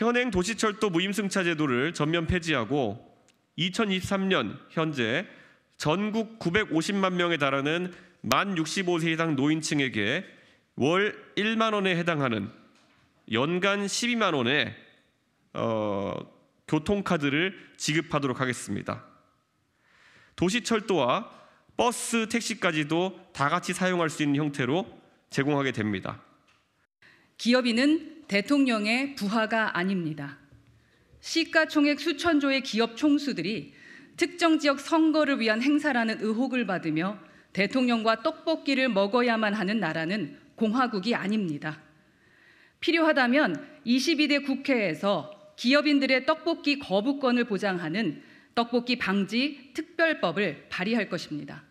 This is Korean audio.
현행 도시철도 무임승차 제도를 전면 폐지하고 2023년 현재 전국 950만 명에 달하는 만 65세 이상 노인층에게 월 1만 원에 해당하는 연간 12만 원의 어, 교통카드를 지급하도록 하겠습니다. 도시철도와 버스, 택시까지도 다 같이 사용할 수 있는 형태로 제공하게 됩니다. 기업인은 대통령의 부하가 아닙니다. 시가총액 수천조의 기업 총수들이 특정 지역 선거를 위한 행사라는 의혹을 받으며 대통령과 떡볶이를 먹어야만 하는 나라는 공화국이 아닙니다. 필요하다면 22대 국회에서 기업인들의 떡볶이 거부권을 보장하는 떡볶이 방지 특별법을 발의할 것입니다.